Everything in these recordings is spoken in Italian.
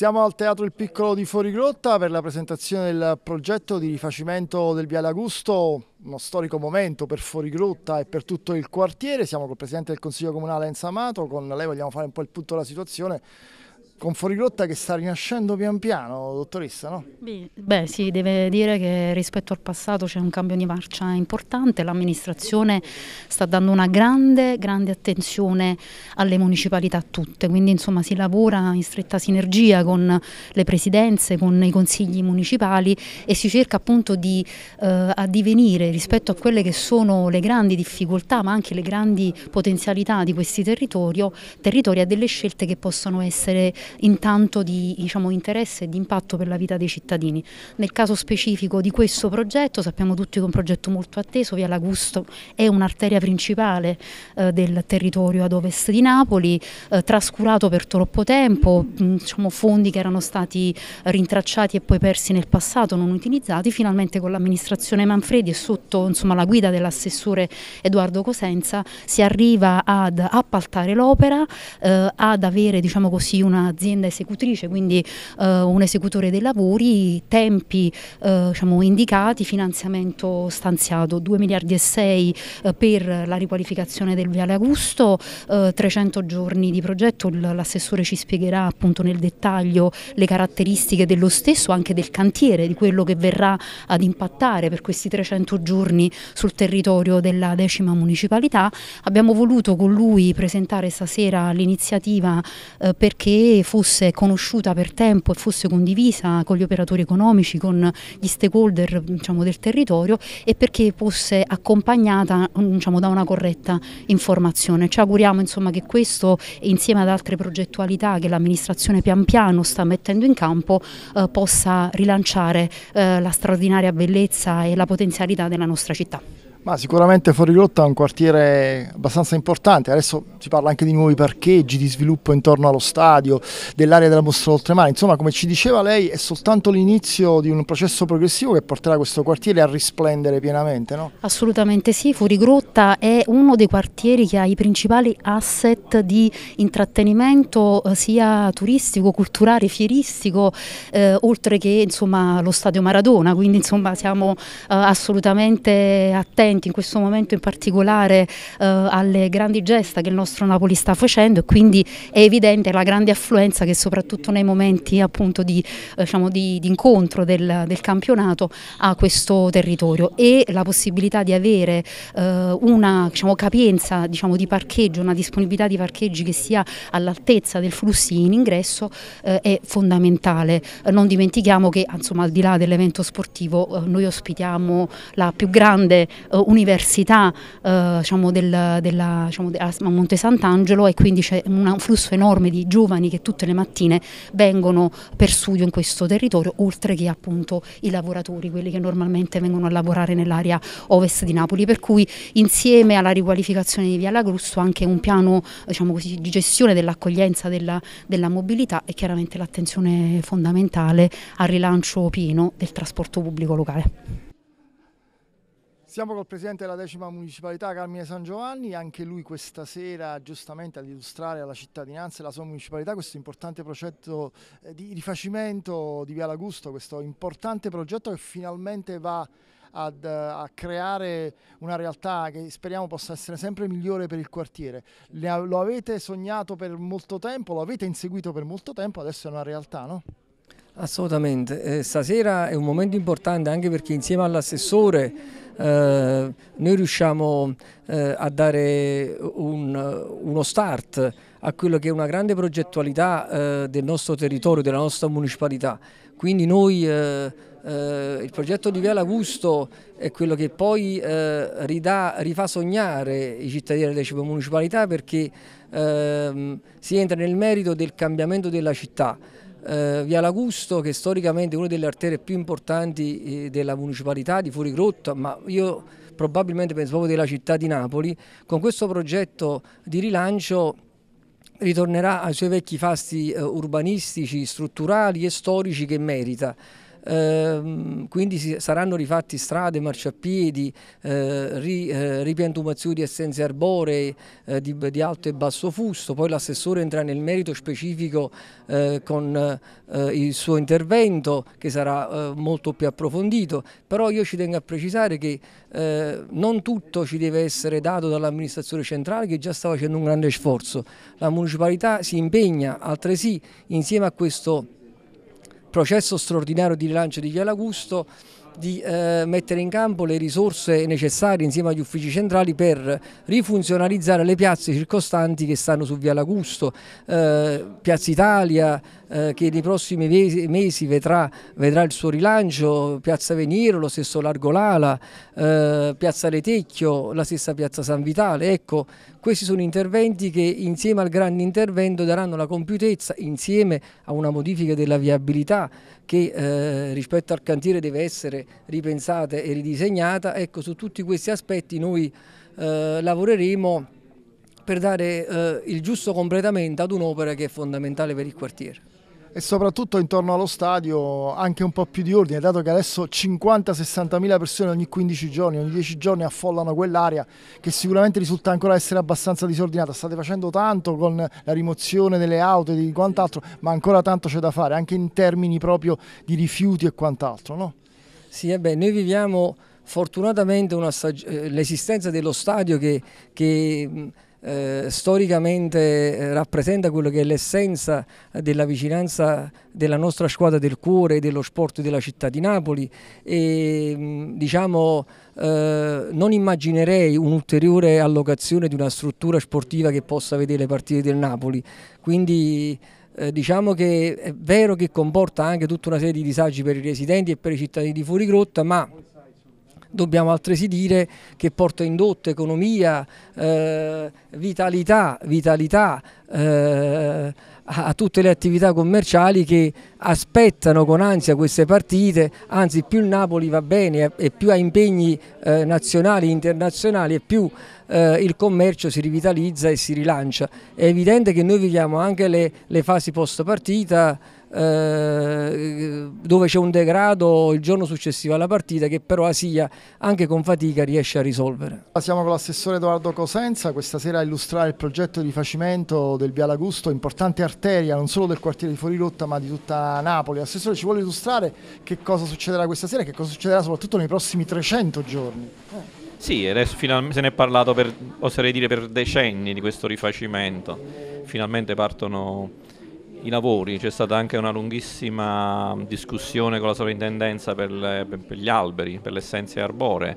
Siamo al Teatro Il Piccolo di Fuorigrotta per la presentazione del progetto di rifacimento del Viale Augusto, uno storico momento per Fuorigrotta e per tutto il quartiere. Siamo col Presidente del Consiglio Comunale Enzo Amato, con lei vogliamo fare un po' il punto della situazione con Fuorigrotta che sta rinascendo pian piano, dottoressa, no? Beh sì, deve dire che rispetto al passato c'è un cambio di marcia importante, l'amministrazione sta dando una grande, grande attenzione alle municipalità tutte, quindi insomma si lavora in stretta sinergia con le presidenze, con i consigli municipali e si cerca appunto di eh, addivenire rispetto a quelle che sono le grandi difficoltà ma anche le grandi potenzialità di questi territori a delle scelte che possono essere intanto di diciamo, interesse e di impatto per la vita dei cittadini. Nel caso specifico di questo progetto sappiamo tutti che è un progetto molto atteso, via L'Agusto è un'arteria principale eh, del territorio ad ovest di Napoli, eh, trascurato per troppo tempo, diciamo, fondi che erano stati rintracciati e poi persi nel passato, non utilizzati, finalmente con l'amministrazione Manfredi e sotto insomma, la guida dell'assessore Edoardo Cosenza si arriva ad appaltare l'opera, eh, ad avere diciamo così, una un'azienda esecutrice, quindi eh, un esecutore dei lavori, tempi eh, diciamo, indicati, finanziamento stanziato 2 miliardi e 6 eh, per la riqualificazione del Viale Augusto, 300 eh, giorni di progetto, l'assessore ci spiegherà appunto nel dettaglio le caratteristiche dello stesso, anche del cantiere, di quello che verrà ad impattare per questi 300 giorni sul territorio della decima municipalità. Abbiamo voluto con lui presentare stasera l'iniziativa eh, perché fosse conosciuta per tempo e fosse condivisa con gli operatori economici, con gli stakeholder diciamo, del territorio e perché fosse accompagnata diciamo, da una corretta informazione. Ci auguriamo insomma, che questo insieme ad altre progettualità che l'amministrazione pian piano sta mettendo in campo eh, possa rilanciare eh, la straordinaria bellezza e la potenzialità della nostra città. Ma sicuramente fuori è un quartiere abbastanza importante, adesso si parla anche di nuovi parcheggi, di sviluppo intorno allo stadio, dell'area della mostra oltremare, insomma come ci diceva lei è soltanto l'inizio di un processo progressivo che porterà questo quartiere a risplendere pienamente, no? Assolutamente sì, Fuorigrotta è uno dei quartieri che ha i principali asset di intrattenimento eh, sia turistico, culturale, fieristico, eh, oltre che insomma, lo stadio Maradona, quindi insomma siamo eh, assolutamente attenti attenti in questo momento in particolare eh, alle grandi gesta che il nostro Napoli sta facendo e quindi è evidente la grande affluenza che soprattutto nei momenti appunto di, eh, diciamo, di, di incontro del, del, campionato ha questo territorio e la possibilità di avere eh, una diciamo, capienza diciamo, di parcheggio, una disponibilità di parcheggi che sia all'altezza del flussi in ingresso eh, è fondamentale. Eh, non dimentichiamo che insomma, al di là dell'evento sportivo noi ospitiamo la più grande eh, eh, università eh, diciamo, del, della, diciamo, a Monte Sant'Angelo e quindi c'è un flusso enorme di giovani che tutte le mattine vengono per studio in questo territorio, oltre che appunto i lavoratori, quelli che normalmente vengono a lavorare nell'area ovest di Napoli, per cui insieme alla riqualificazione di Via Lagrusso anche un piano diciamo così, di gestione dell'accoglienza della, della mobilità e chiaramente l'attenzione fondamentale al rilancio pieno del trasporto pubblico locale. Siamo col presidente della decima municipalità Carmine San Giovanni, anche lui questa sera giustamente ad illustrare alla cittadinanza e alla sua municipalità questo importante progetto eh, di rifacimento di Via Lagusto, questo importante progetto che finalmente va ad, eh, a creare una realtà che speriamo possa essere sempre migliore per il quartiere. Lo avete sognato per molto tempo, lo avete inseguito per molto tempo, adesso è una realtà, no? Assolutamente, eh, stasera è un momento importante anche perché insieme all'assessore eh, noi riusciamo eh, a dare un, uno start a quello che è una grande progettualità eh, del nostro territorio, della nostra municipalità. Quindi noi, eh, eh, il progetto di Viale Augusto è quello che poi ridà, rifà sognare i cittadini delle città municipalità perché ehm, si entra nel merito del cambiamento della città eh, Via Lagusto che storicamente una delle arterie più importanti eh, della municipalità di Fuorigrotta, ma io probabilmente penso proprio della città di Napoli, con questo progetto di rilancio ritornerà ai suoi vecchi fasti eh, urbanistici, strutturali e storici che merita. Ehm, quindi si, saranno rifatti strade, marciapiedi, eh, ri, eh, ripiantumazioni di essenze arboree eh, di, di, alto e basso fusto, poi l'assessore entra nel merito specifico eh, con eh, il suo intervento che sarà eh, molto più approfondito, però io ci tengo a precisare che non tutto ci deve essere dato dall'amministrazione centrale che già sta facendo un grande sforzo, la municipalità si impegna altresì insieme a questo processo straordinario di rilancio di Viale Augusto di eh, mettere in campo le risorse necessarie insieme agli uffici centrali per rifunzionalizzare le piazze circostanti che stanno su Via Lagusto, eh, Piazza Italia eh, che nei prossimi mesi vedrà, vedrà, il suo rilancio, Piazza Veniro, lo stesso Largo Lala, eh, Piazza Letecchio, la stessa Piazza San Vitale. Ecco, questi sono interventi che insieme al grande intervento daranno la compiutezza insieme a una modifica della viabilità che eh, rispetto al cantiere deve essere ripensata e ridisegnata, ecco su tutti questi aspetti noi eh, lavoreremo per dare eh, il giusto completamento ad un'opera che è fondamentale per il quartiere e soprattutto intorno allo stadio anche un po' più di ordine, dato che adesso 50-60 mila persone ogni 15 giorni, ogni 10 giorni affollano quell'area che sicuramente risulta ancora essere abbastanza disordinata. State facendo tanto con la rimozione delle auto e di quant'altro, ma ancora tanto c'è da fare, anche in termini proprio di rifiuti e quant'altro, no? Sì, ebbè, eh noi viviamo fortunatamente eh, l'esistenza dello stadio che, che eh, storicamente eh, rappresenta quello che è l'essenza della vicinanza della nostra squadra del cuore dello sport della città di Napoli e mm, diciamo eh, non immaginerei un'ulteriore allocazione di una struttura sportiva che possa vedere le partite del Napoli quindi eh, diciamo che è vero che comporta anche tutta una serie di disagi per i residenti e per i cittadini di Fuorigrotta ma Dobbiamo altresì dire che porta indotto, economia, eh, vitalità, vitalità eh, a tutte le attività commerciali che aspettano con ansia queste partite, anzi più il Napoli va bene e più ha impegni eh, nazionali e internazionali e più eh, il commercio si rivitalizza e si rilancia. È evidente che noi viviamo anche le, le fasi post partita eh, dove c'è un degrado il giorno successivo alla partita che però Asia anche con fatica riesce a risolvere. Siamo con l'assessore Edoardo Cosenza questa sera a illustrare il progetto di facimento del Viale Bialagusto, importante arteria non solo del quartiere di Fuorirotta ma di tutta Napoli. Assessore ci vuole illustrare che cosa succederà questa sera e che cosa succederà soprattutto nei prossimi 300 giorni. Sì, adesso se ne è parlato per, oserei dire per decenni di questo rifacimento. Finalmente partono i lavori, c'è stata anche una lunghissima discussione con la sovrintendenza per, le, per gli alberi, per le essenze arboree,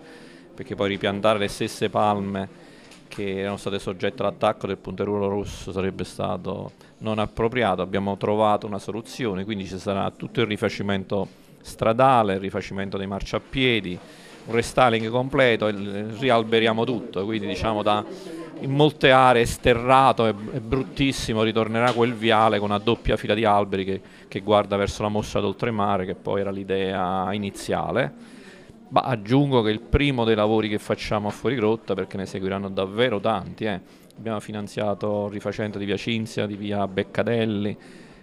perché poi ripiantare le stesse palme che erano state soggette all'attacco del punteruolo rosso sarebbe stato non appropriato, abbiamo trovato una soluzione, quindi ci sarà tutto il rifacimento stradale, il rifacimento dei marciapiedi, un restyling completo, il, rialberiamo tutto, quindi diciamo da in molte aree sterrato, è, è, bruttissimo, ritornerà quel viale con una doppia fila di alberi che, che guarda verso la mostra d'oltremare, che poi era l'idea iniziale. Ma aggiungo che il primo dei lavori che facciamo a Fuorigrotta, perché ne seguiranno davvero tanti, eh. abbiamo finanziato rifacente di via Cinzia, di via Beccadelli,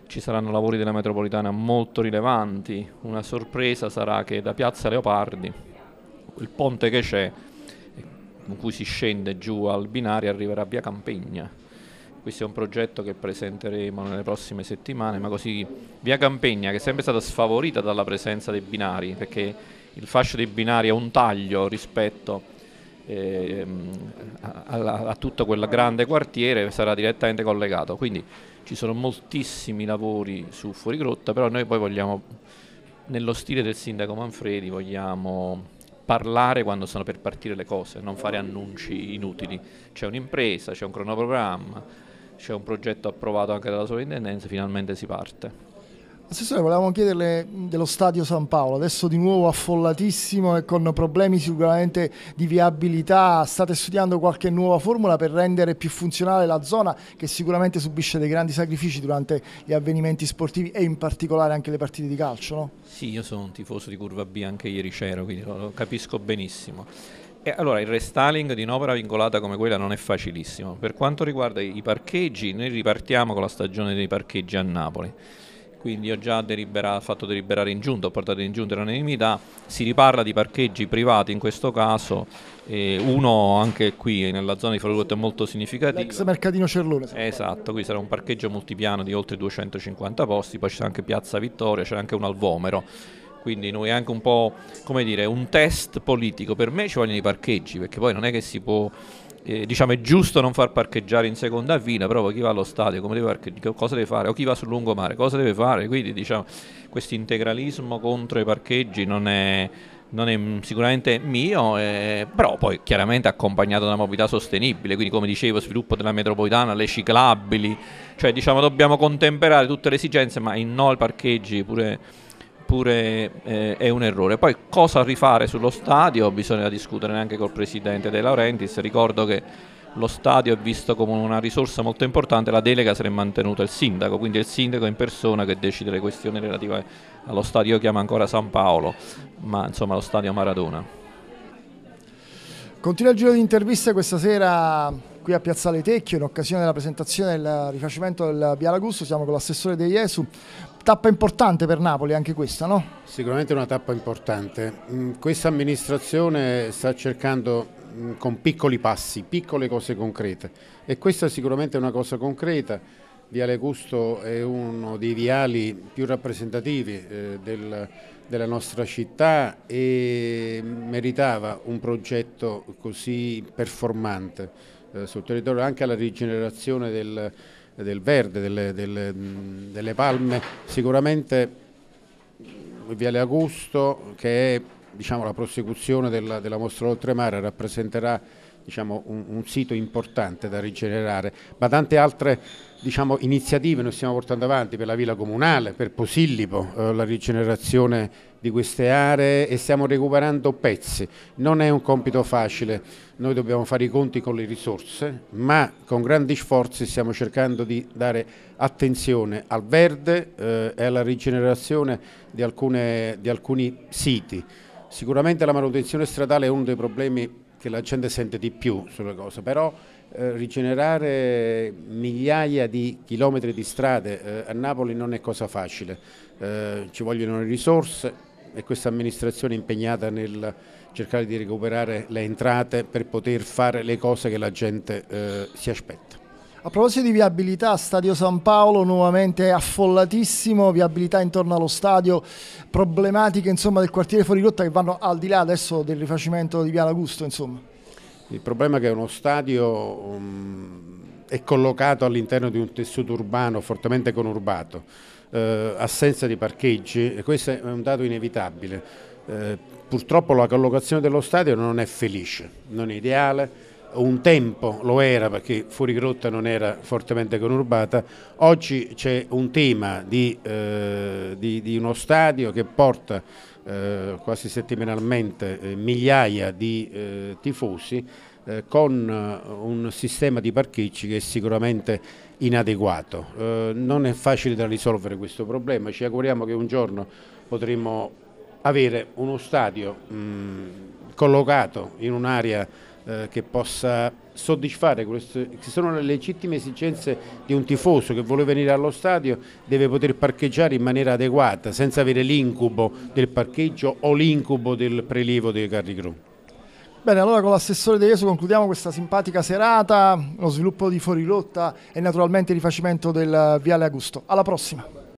ci saranno lavori della metropolitana molto rilevanti, una sorpresa sarà che da Piazza Leopardi, il ponte che c'è, con cui si scende giù al binario arriverà via Campegna. Questo è un progetto che presenteremo nelle prossime settimane, ma così via Campegna che è sempre stata sfavorita dalla presenza dei binari, perché il fascio dei binari è un taglio rispetto eh, a, a, a, tutto quel grande quartiere, sarà direttamente collegato. Quindi ci sono moltissimi lavori su fuorigrotta, però noi poi vogliamo, nello stile del sindaco Manfredi, vogliamo parlare quando sono per partire le cose, non fare annunci inutili. C'è un'impresa, c'è un cronoprogramma, c'è un progetto approvato anche dalla sovrintendenza, finalmente si parte. Assessore, volevamo chiederle dello stadio San Paolo, adesso di nuovo affollatissimo e con problemi sicuramente di viabilità, state studiando qualche nuova formula per rendere più funzionale la zona che sicuramente subisce dei grandi sacrifici durante gli avvenimenti sportivi e in particolare anche le partite di calcio, no? Sì, io sono un tifoso di Curva B, anche ieri c'ero, quindi lo capisco benissimo. E allora il restyling di un'opera vincolata come quella non è facilissimo. Per quanto riguarda i parcheggi, noi ripartiamo con la stagione dei parcheggi a Napoli quindi ho già delibera, fatto deliberare in giunta, ho portato in giunta l'unanimità, si riparla di parcheggi privati in questo caso, eh, uno anche qui nella zona di Falurotto è molto significativo. L'ex mercatino Cerlone. Esatto, qui sarà un parcheggio multipiano di oltre 250 posti, poi c'è anche Piazza Vittoria, c'è anche un alvomero. Quindi noi anche un po', come dire, un test politico. Per me ci vogliono i parcheggi, perché poi non è che si può eh, diciamo è giusto non far parcheggiare in seconda fila, però chi va allo stadio come deve cosa deve fare? O chi va sul lungomare cosa deve fare? Quindi diciamo questo integralismo contro i parcheggi non è, non è sicuramente mio, eh, però poi chiaramente accompagnato da una mobilità sostenibile, quindi come dicevo sviluppo della metropolitana, le ciclabili, cioè diciamo dobbiamo contemperare tutte le esigenze, ma in no ai parcheggi pure oppure eh, è un errore. Poi cosa rifare sullo stadio bisogna discutere anche col presidente De Laurentiis, ricordo che lo stadio è visto come una risorsa molto importante, la delega sarà mantenuta il sindaco, quindi è il sindaco in persona che decide le questioni relative allo stadio, io chiamo ancora San Paolo, ma insomma lo stadio Maradona. Continua il giro di interviste questa sera qui a Piazzale Tecchio in occasione della presentazione del rifacimento del Bialagusto, siamo con l'assessore De Iesu. Tappa importante per Napoli anche questa, no? Sicuramente una tappa importante. Mm, questa amministrazione sta cercando mm, con piccoli passi, piccole cose concrete e questa sicuramente è una cosa concreta. Viale Gusto è uno dei viali più rappresentativi eh, del, della nostra città e meritava un progetto così performante eh, sul territorio anche alla rigenerazione del, del verde, delle, delle, delle, palme, sicuramente Viale Augusto che è diciamo, la prosecuzione della, della mostra oltremare rappresenterà diciamo, un, un, sito importante da rigenerare, ma tante altre diciamo, iniziative noi stiamo portando avanti per la Villa Comunale, per Posillipo, eh, la rigenerazione di queste aree e stiamo recuperando pezzi. Non è un compito facile, noi dobbiamo fare i conti con le risorse, ma con grandi sforzi stiamo cercando di dare attenzione al verde eh, e alla rigenerazione di, alcune, di alcuni siti. Sicuramente la manutenzione stradale è uno dei problemi che la gente sente di più sulle cose, però eh, rigenerare migliaia di chilometri di strade eh, a Napoli non è cosa facile, eh, ci vogliono le risorse e questa amministrazione è impegnata nel cercare di recuperare le entrate per poter fare le cose che la gente eh, si aspetta. A proposito di viabilità, Stadio San Paolo nuovamente affollatissimo, viabilità intorno allo stadio, problematiche insomma, del quartiere fuori rotta che vanno al di là adesso del rifacimento di Piano Augusto. Insomma. Il problema è che uno stadio um, è collocato all'interno di un tessuto urbano fortemente conurbato, eh, assenza di parcheggi, e questo è un dato inevitabile. Eh, purtroppo la collocazione dello stadio non è felice, non è ideale un tempo lo era perché Fuorigrotta non era fortemente conurbata, oggi c'è un tema di, eh, di, di uno stadio che porta eh, quasi settimanalmente eh, migliaia di eh, tifosi eh, con eh, un sistema di parcheggi che è sicuramente inadeguato. non è facile da risolvere questo problema, ci auguriamo che un giorno potremo avere uno stadio mh, mm, collocato in un'area eh, che possa soddisfare queste, se sono le legittime esigenze di un tifoso che vuole venire allo stadio deve poter parcheggiare in maniera adeguata senza avere l'incubo del parcheggio o l'incubo del prelievo dei carri crew. Bene, allora con l'assessore De Jesu concludiamo questa simpatica serata, lo sviluppo di fuorilotta e naturalmente il rifacimento del Viale Augusto. Alla prossima!